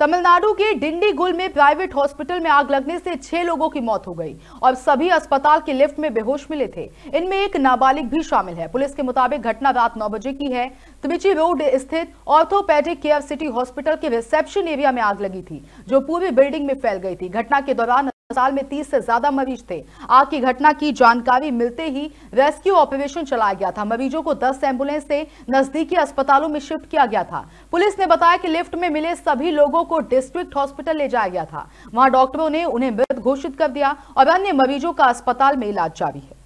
तमिलनाडु के डिंडीगुल में private hospital में आग लगने से छह लोगों की मौत हो गई और सभी अस्पताल के लिफ्ट में बेहोश मिले थे इनमें एक नाबालिग भी शामिल है पुलिस के मुताबिक घटना रात नौ बजे की है त्रिची रोड स्थित ऑर्थोपैडिक केयर सिटी हॉस्पिटल के रिसेप्शन एरिया में आग लगी थी जो पूरी बिल्डिंग में फैल गई थी घटना के दौरान अस्पताल में 30 से ज्यादा मरीज थे आग की घटना की जानकारी मिलते ही रेस्क्यू ऑपरेशन चलाया गया था मरीजों को 10 एम्बुलेंस से नजदीकी अस्पतालों में शिफ्ट किया गया था पुलिस ने बताया कि लिफ्ट में मिले सभी लोगों को डिस्ट्रिक्ट हॉस्पिटल ले जाया गया था वहां डॉक्टरों ने उन्हें मृत घोषित कर दिया और अन्य मरीजों का अस्पताल में इलाज जारी है